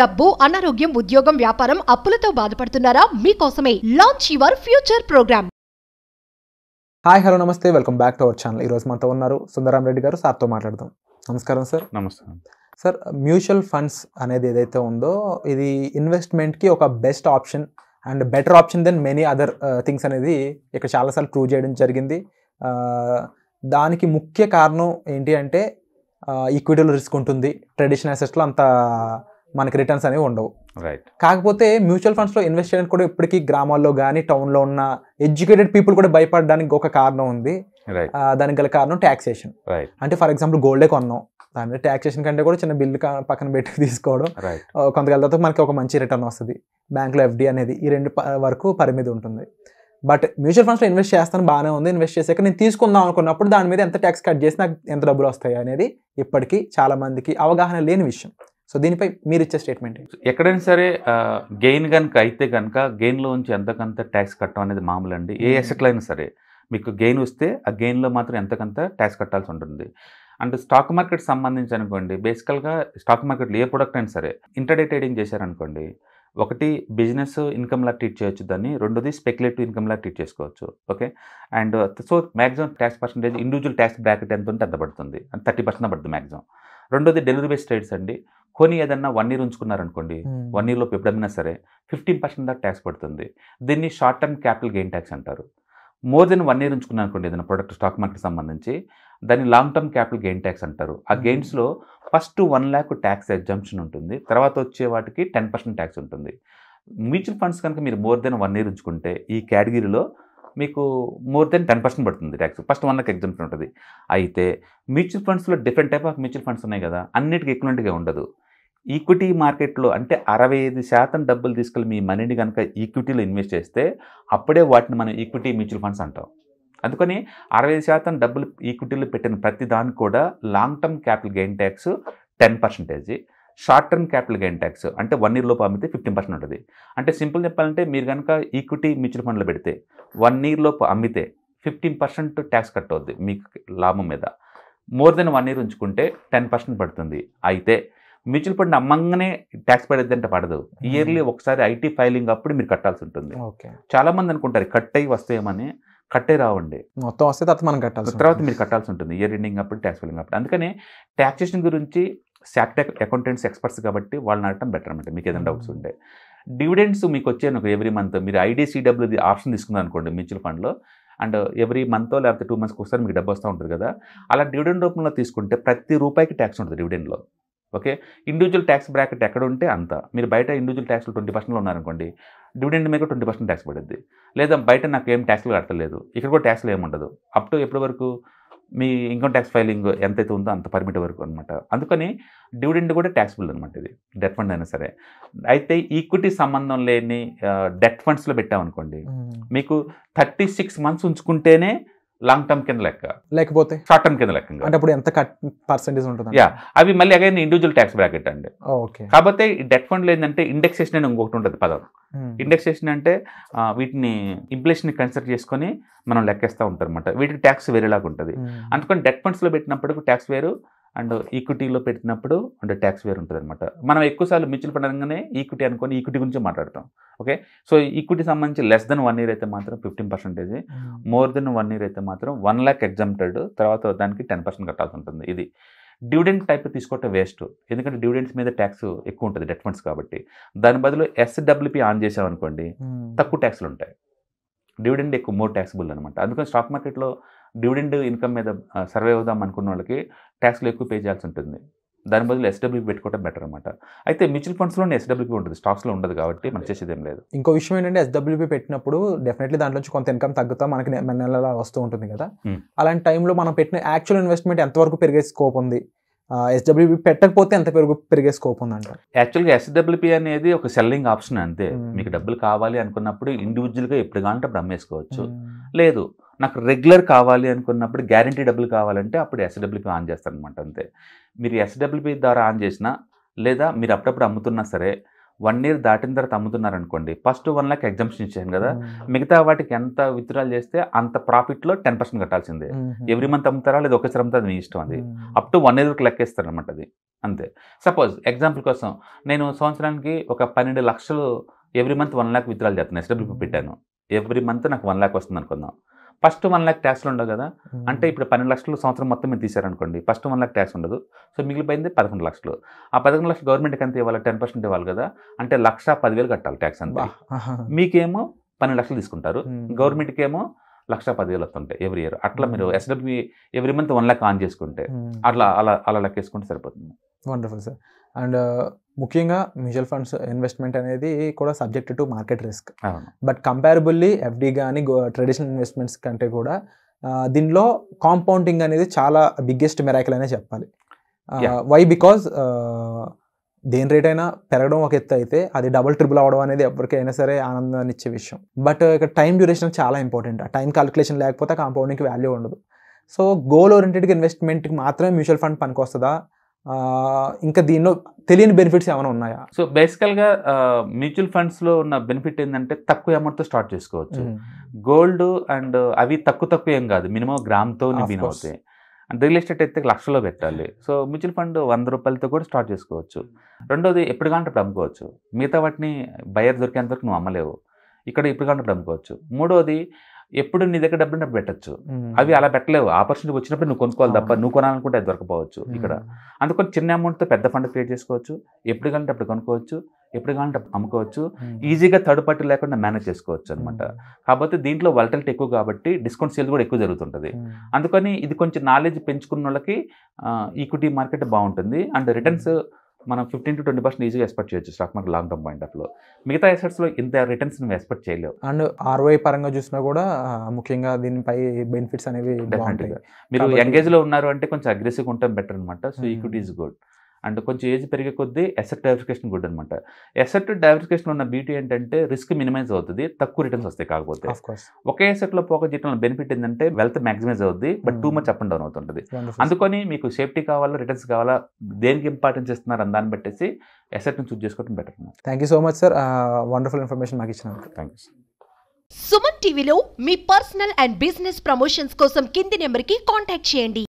డబ్బు అనారోగ్యం ఉద్యోగం వ్యాపారం అప్పులతో బాధపడుతున్నారా మీకోసమే launch your future program hi hello నమస్తే welcome back to our channel ఈరోజు మనతో ఉన్నారు సుందరం రెడ్డి గారు సార్తో మాట్లాడదాం నమస్కారం సార్ నమస్కారం సార్ మ్యూచువల్ ఫండ్స్ అనేది ఏదైతే ఉందో ఇది ఇన్వెస్ట్మెంట్కి ఒక best option and better option than many other things అనేది ఇక్కడ చాలాసార్లు ప్రూవ్ చేయడం జరిగింది uh, దానికి ముఖ్య కారణం ఏంటి అంటే ఈక్విటీలో uh, రిస్క్ ఉంటుంది ట్రెడిషనల్ అసెట్స్లో అంత మనకి రిటర్న్స్ అనేవి ఉండవు రైట్ కాకపోతే మ్యూచువల్ ఫండ్స్లో ఇన్వెస్ట్ చేయడానికి కూడా ఇప్పటికీ గ్రామాల్లో కానీ టౌన్లో ఉన్న ఎడ్యుకేటెడ్ పీపుల్ కూడా భయపడడానికి ఒక కారణం ఉంది దానికి గల కారణం ట్యాక్సేషన్ అంటే ఫర్ ఎగ్జాంపుల్ గోల్డే కొన్నాం దాని ట్యాక్సేషన్ కంటే కూడా చిన్న బిల్లు పక్కన పెట్టి తీసుకోవడం కొంతకాలం తర్వాత మనకి ఒక మంచి రిటర్న్ వస్తుంది బ్యాంక్లో ఎఫ్డి అనేది ఈ రెండు వరకు పరిమితి ఉంటుంది బట్ మ్యూచువల్ ఫండ్స్లో ఇన్వెస్ట్ చేస్తాను బాగానే ఉంది ఇన్వెస్ట్ చేసాక నేను తీసుకుందాం అనుకున్నప్పుడు దాని మీద ఎంత ట్యాక్స్ కట్ చేసి నాకు ఎంత డబ్బులు వస్తాయి అనేది ఇప్పటికీ చాలామందికి అవగాహన లేని విషయం సో దీనిపై మీరు ఇచ్చే స్టేట్మెంట్ ఎక్కడైనా సరే గెయిన్ కనుక అయితే కనుక గెయిన్లోంచి ఎంతకంత ట్యాక్స్ కట్టడం అనేది మామూలు అండి ఏ అసెట్లో hmm. అయినా సరే మీకు గెయిన్ వస్తే ఆ గెయిన్లో మాత్రం ఎంతకంత ట్యాక్స్ కట్టాల్సి ఉంటుంది అండ్ స్టాక్ మార్కెట్ సంబంధించి అనుకోండి బేసికల్గా స్టాక్ మార్కెట్లో ఏ ప్రోడక్ట్ అయినా సరే ఇంటర్డే ట్రేడింగ్ చేశారనుకోండి ఒకటి బిజినెస్ ఇన్కమ్లా ట్రీట్ చేయొచ్చు దాన్ని రెండోది స్పెక్యులేటివ్ ఇన్కమ్లా ట్రీట్ చేసుకోవచ్చు okay and so maximum tax percentage individual tax bracket ఎంత ఉంటే అంత పడుతుంది థర్టీ పర్సెంట్ పడుతుంది మ్యాక్సిమం రెండోది డెలివరీ బేస్ ట్రేడ్స్ అండి కొని ఏదన్నా వన్ ఇయర్ ఉంచుకున్నారనుకోండి వన్ ఇయర్ లోపు ఎప్పుడైనా సరే ఫిఫ్టీన్ పర్సెంట్ దాకా ట్యాక్స్ పడుతుంది దీన్ని short term capital gain tax అంటారు మోర్ దెన్ వన్ ఇయర్ ఉంచుకున్నా అనుకోండి ఏదైనా ప్రొడక్ట్ స్టాక్ మార్కెట్ సంబంధించి దాన్ని long term capital gain tax అంటారు ఆ గెయిన్స్లో first one lakh tax exemption ఉంటుంది తర్వాత వచ్చే వాటికి టెన్ పర్సెంట్ ట్యాక్స్ ఉంటుంది మ్యూచువల్ ఫండ్స్ కనుక మీరు మోర్ దెన్ వన్ ఇయర్ ఉంచుకుంటే ఈ కేటగిరీలో మీకు మోర్ దెన్ టెన్ పర్సెంట్ పడుతుంది tax first one lakh exemption ఉంటుంది అయితే మ్యూచువల్ ఫండ్స్లో different type of mutual funds ఉన్నాయి కదా అన్నిటికీ ఎక్వలెంట్గా ఉండదు ఈక్విటీ మార్కెట్లో అంటే అరవై ఐదు శాతం డబ్బులు తీసుకెళ్ళి మీ మనీని కనుక ఈక్విటీలో ఇన్వెస్ట్ చేస్తే అప్పుడే వాటిని మనం ఈక్విటీ మ్యూచువల్ ఫండ్స్ అంటాం అందుకని అరవై ఐదు శాతం డబ్బులు ఈక్విటీలో పెట్టిన ప్రతి దానికి కూడా long term capital gain tax ten percentage short term capital gain tax అంటే వన్ ఇయర్ లోపు అమ్మితే ఫిఫ్టీన్ పర్సెంట్ ఉంటుంది అంటే సింపుల్ చెప్పాలంటే మీరు కనుక ఈక్విటీ మ్యూచువల్ ఫండ్లో పెడితే వన్ ఇయర్ లోపు అమ్మితే ఫిఫ్టీన్ పర్సెంట్ ట్యాక్స్ కట్ అవుద్ది మీకు లాభం మీద మోర్ దెన్ వన్ ఇయర్ ఉంచుకుంటే టెన్ పర్సెంట్ పడుతుంది అయితే మ్యూచువల్ ఫండ్ అమ్మంగానే ట్యాక్స్ అంటే పడదు ఇయర్లీ ఒకసారి ఐటీ ఫైలింగ్ అప్పుడు మీరు కట్టాల్సి ఉంటుంది చాలా మంది అనుకుంటారు కట్ అయ్యి వస్తాయేమని కట్టే రావండి మొత్తం వస్తే తర్వాత మనం కట్టాలి తర్వాత మీరు కట్టాల్సి ఉంటుంది ఇయర్ ఎండింగ్ అప్పుడు ట్యాక్స్ ఫైలింగ్ అప్పుడు అందుకని ట్యాక్సేషన్ గురించి శాక్టెక్ అకౌంటెంట్స్ ఎక్స్పర్ట్స్ కాబట్టి వాళ్ళని అడటం బెటర్ అనమాట మీకు ఏదైనా డౌట్స్ ఉంటే డివిడెండ్స్ మీకు వచ్చే నాకు ఎవ్రీ మంత్ మీరు ఐడిసిడబ్ల్యూది ఆప్షన్ తీసుకుందాం అనుకోండి మ్యూచువల్ ఫండ్లో అండ్ ఎవ్రీ మంత్ లేకపోతే టూ మంత్స్కి ఒకసారి మీకు డబ్బు వస్తూ ఉంటుంది కదా అలా డివిడెండ్ రూపంలో తీసుకుంటే ప్రతి రూపాయికి ట్యాక్స్ ఉంటుంది డివిడెండ్లో ఓకే ఇండివిజువల్ ట్యాక్స్ బ్రాకెట్ ఎక్కడ ఉంటే అంత మీరు బయట ఇండివిజువల్ ట్యాక్స్లు ట్వంటీ పర్సెంట్లో ఉన్నారనుకోండి డివిడెండ్ మీద ట్వంటీ పర్సెంట్ ట్యాక్స్ పడుద్ది లేదా బయట నాకు ఏం ట్యాక్స్లు కడతలేదు ఇక్కడ కూడా ట్యాక్స్లు ఏముండదు అప్ టు ఎప్పటి వరకు మీ ఇన్కమ్ ట్యాక్స్ ఫైలింగ్ ఎంతైతే ఉందో అంత పర్మిట్ వరకు అనమాట అందుకని డివిడెండ్ కూడా ట్యాక్సిబుల్ అనమాట ఇది డెట్ ఫండ్ అయినా సరే అయితే ఈక్విటీ సంబంధం లేని డెట్ ఫండ్స్లో పెట్టామనుకోండి మీకు థర్టీ సిక్స్ మంత్స్ ఉంచుకుంటేనే లాంగ్ టర్మ్ కింద లెక్క లేకపోతే షార్ట్ టర్మ్ కింద లెక్క అంటే అప్పుడు ఎంత పర్సెంటేజ్ ఉంటుంది యా అవి మళ్ళీ అగైన్ ఇండివిజువల్ ట్యాక్స్ బ్రాకెట్ అండి ఓకే కాబట్టి డెట్ ఫండ్ ఏంటంటే ఇండెక్సేషన్ అని ఇంకొకటి ఉంటుంది పదం ఇండెక్సేషన్ hmm. అంటే వీటిని ఇన్ఫ్లేషన్ కన్సిడర్ చేసుకొని మనం లెక్కేస్తూ ఉంటారు అనమాట వీటికి ట్యాక్స్ వేరేలాగా ఉంటుంది hmm. అందుకని డెట్ ఫండ్స్లో పెట్టినప్పటికీ ట్యాక్స్ వేరు అండ్ ఈక్విటీలో పెట్టినప్పుడు అంటే ట్యాక్స్ వేరు ఉంటుంది అనమాట మనం ఎక్కువసార్లు మ్యూచువల్ ఫండ్ అనగానే ఈక్విటీ అనుకొని ఈక్విటీ గురించి మాట్లాడతాం ఓకే సో ఈక్విటీ సంబంధించి లెస్ దెన్ వన్ ఇయర్ అయితే మాత్రం fifteen percentage more than one year అయితే మాత్రం వన్ ల్యాక్ ఎగ్జామ్టెడ్ తర్వాత దానికి టెన్ పర్సెంట్ కట్టాల్సి ఉంటుంది ఇది డివిడెంట్ టైప్ తీసుకోవటం వేస్ట్ ఎందుకంటే డివిడెంట్స్ మీద ట్యాక్స్ ఎక్కువ ఉంటుంది డెట్ ఫండ్స్ కాబట్టి దాని బదులు ఎస్డబ్ల్యూపీ ఆన్ చేసామనుకోండి hmm. తక్కువ ట్యాక్స్లు ఉంటాయి డివిడెంట్ ఎక్కువ మోర్ ట్యాక్సిబుల్ అనమాట అందుకని స్టాక్ మార్కెట్లో డివిడెండ్ ఇన్కమ్ మీద సర్వే అవుదాం అనుకున్న వాళ్ళకి ట్యాక్స్లు ఎక్కువ పే చేయాల్సి ఉంటుంది దాని బదులు ఎస్డబ్ల్యూ పెట్టుకోవడం బెటర్ అనమాట అయితే మ్యూచువల్ ఫండ్స్లోనే ఎస్డబ్ల్యూపీ ఉంటుంది స్టాక్స్లో ఉండదు కాబట్టి మనం చేసేది ఏం లేదు ఇంకో విషయం ఏంటంటే ఎస్డబ్ల్యూపీ పెట్టినప్పుడు డెఫినెట్లీ దాంట్లోంచి కొంత ఇన్కమ్ తగ్గుతా మనకి నెలలా వస్తూ ఉంటుంది కదా అలాంటి టైంలో మనం పెట్టిన యాక్చువల్ ఇన్వెస్ట్మెంట్ ఎంతవరకు పెరిగే స్కోప్ ఉంది ఎస్డబ్ల్యూపీ పెట్టకపోతే ఎంత పెరుగు పెరిగే స్కోప్ ఉందంట యాక్చువల్గా ఎస్డబ్ల్యూపీ అనేది ఒక సెల్లింగ్ ఆప్షన్ అంతే మీకు డబ్బులు కావాలి అనుకున్నప్పుడు ఇండివిజువల్గా ఎప్పుడు కావాలంటే అప్పుడు అమ్మేసుకోవచ్చు లేదు నాకు రెగ్యులర్ కావాలి అనుకున్నప్పుడు గ్యారంటీ డబ్బులు కావాలంటే అప్పుడు ఎస్డబ్ల్యూపీ ఆన్ చేస్తాను అనమాట అంతే మీరు ఎస్డబ్ల్యూపీ ద్వారా ఆన్ చేసినా లేదా మీరు అప్పుడప్పుడు అమ్ముతున్నా సరే వన్ ఇయర్ దాటిన తర్వాత అమ్ముతున్నారనుకోండి ఫస్ట్ వన్ లాక్ ఎగ్జామ్షన్ ఇచ్చాను కదా మిగతా వాటికి ఎంత విత్డ్రాల్ చేస్తే అంత ప్రాఫిట్లో టెన్ పర్సెంట్ కట్టాల్సిందే ఎవ్రీ మంత్ అమ్ముతారా లేదా ఒకసారి అమ్ముతారు మీ ఇష్టం అది అప్ టు వన్ ఇయర్ లెక్కేస్తారు అనమాట అది అంతే సపోజ్ ఎగ్జాంపుల్ కోసం నేను సంవత్సరానికి ఒక పన్నెండు లక్షలు every month one lakh withdrawal చేస్తాను ఎస్డబ్ల్యూపీ పెట్టాను ఎవ్రీ మంత్ నాకు వన్ లాక్ వస్తుంది అనుకుందాం ఫస్ట్ వన్ ల్యాక్ ట్యాక్స్లు ఉండవు కదా అంటే ఇప్పుడు పన్నెండు లక్షలు సంవత్సరం మొత్తం మీరు తీశారనుకోండి ఫస్ట్ వన్ ల్యాక్ ట్యాక్స్ ఉండదు సో మిగిలిపోయింది పదకొండు లక్షలు ఆ పదకొండు లక్షలు గవర్నమెంట్కి అంత ఇవ్వాలి టెన్ పర్సెంట్ ఇవ్వాలి కదా అంటే లక్ష పదివేలు కట్టాలి ట్యాక్స్ అంతా మీకేమో పన్నెండు లక్షలు తీసుకుంటారు గవర్నమెంట్కి ఏమో లక్ష పదివేలు వస్తుంటాయి ఎవ్రీ ఇయర్ అట్లా మీరు SW every month one lakh on చేసుకుంటే అట్లా అలా అలా లెక్కేసుకుంటే సరిపోతుంది వండర్ఫుల్ సార్ అండ్ ముఖ్యంగా మ్యూచువల్ ఫండ్స్ ఇన్వెస్ట్మెంట్ అనేది కూడా subject to market risk but comparably FD కానీ ట్రెడిషనల్ ఇన్వెస్ట్మెంట్స్ కంటే కూడా దీనిలో కాంపౌండింగ్ అనేది చాలా బిగ్గెస్ట్ మెరాకిల్ అనే చెప్పాలి వై బికాజ్ దేని రేట్ అయినా పెరగడం ఒక ఎత్తు అయితే అది డబుల్ ట్రిపుల్ అవ్వడం అనేది ఎవరికైనా సరే ఆనందాన్ని ఇచ్చే విషయం బట్ ఇక్కడ టైం డ్యూరేషన్ చాలా ఇంపార్టెంట్ ఆ టైం కాలిక్యులేషన్ లేకపోతే కాంపౌండింగ్కి వాల్యూ ఉండదు సో గోల్ ఓరియంటెడ్గా ఇన్వెస్ట్మెంట్కి మాత్రమే మ్యూచువల్ ఫండ్ పనికొస్తుందా ఇంకా దీనిలో తెలియని బెనిఫిట్స్ ఏమైనా ఉన్నాయా సో బేసికల్గా మ్యూచువల్ ఫండ్స్లో ఉన్న బెనిఫిట్ ఏంటంటే తక్కువ అమౌంట్తో స్టార్ట్ చేసుకోవచ్చు గోల్డ్ అండ్ అవి తక్కువ తక్కువ ఏం కాదు మినిమం గ్రామ్తో బీన్ అవుతాయి అండ్ రియల్ ఎస్టేట్ అయితే లక్షలో పెట్టాలి సో మ్యూచువల్ ఫండ్ వంద రూపాయలతో కూడా స్టార్ట్ చేసుకోవచ్చు రెండోది ఎప్పుడు కావాలంటే అమ్ముకోవచ్చు మిగతా వాటిని బయర్ దొరికేంత వరకు నువ్వు అమ్మలేవు ఇక్కడ ఇప్పుడు కావాలంటే అమ్ముకోవచ్చు మూడోది ఎప్పుడు నీ దగ్గర డబ్బులు పెట్టచ్చు అవి అలా పెట్టలేవు ఆపర్చునిటీ వచ్చినప్పుడు నువ్వు కొనుక్కోవాలి తప్ప నువ్వు కొనాలనుకుంటే అది దొరకపోవచ్చు ఇక్కడ అందుకని చిన్న అమౌంట్తో పెద్ద ఫండ్ క్రియేట్ చేసుకోవచ్చు ఎప్పుడు కావాలంటే అప్పుడు కొనుక్కోవచ్చు ఎప్పుడు కావాలంటే అమ్ముకోవచ్చు ఈజీగా థర్డ్ పార్టీ లేకుండా మేనేజ్ చేసుకోవచ్చు అనమాట కాకపోతే దీంట్లో వలటలిటీ ఎక్కువ కాబట్టి డిస్కౌంట్ సేల్ కూడా ఎక్కువ జరుగుతుంటుంది అందుకని ఇది కొంచెం నాలెడ్జ్ పెంచుకున్న వాళ్ళకి ఈక్విటీ మార్కెట్ బాగుంటుంది అండ్ రిటర్న్స్ మనం ఫిఫ్టీన్ టు ట్వంటీ పర్సెంట్ ఈజీగా ఎక్స్పెక్ట్ చేయొచ్చు stock market long term point ఆఫ్లో మిగతా లో ఇంత రిటర్న్స్ నువ్వు ఎక్స్పెక్ట్ చేయలేవు అండ్ ఆర్ఓఐ పరంగా చూసినా కూడా ముఖ్యంగా దీనిపై బెనిఫిట్స్ అనేవి మీరు మీరు ఎంగేజ్లో ఉన్నారు అంటే కొంచెం అగ్రెసివ్ ఉంటాం బెటర్ అనమాట సో ఈక్విటీ ఈజ్ గుడ్ అండ్ కొంచెం ఏజ్ పెరిగే కొద్దీ ఎసెట్ డైవర్సిఫికేషన్ గుడ్ అనమాట ఎసెట్ డైవర్సిఫికేషన్ ఉన్న బ్యూటీ ఏంటంటే రిస్క్ మినిమైజ్ అవుతుంది తక్కువ రిటర్న్స్ వస్తాయి కాకపోతే ఒకే ఎసెట్లో పోక జీతం బెనిఫిట్ ఏంటంటే వెల్త్ మ్యాక్సిమైజ్ అవుతుంది but too much up and down అవుతుంటుంది అందుకని మీకు సేఫ్టీ కావాలా రిటర్న్స్ కావాలా దేనికి ఇంపార్టెన్స్ ఇస్తున్నారు దాన్ని బట్టేసి ఎసెట్ని చూస్ చేసుకోవడం better thank you so much sir wonderful information మాకు ఇచ్చిన థ్యాంక్ యూ సుమన్ టీవీలో మీ పర్సనల్ అండ్ బిజినెస్ ప్రమోషన్స్ కోసం కింది నెంబర్కి కాంటాక్ట్ చేయండి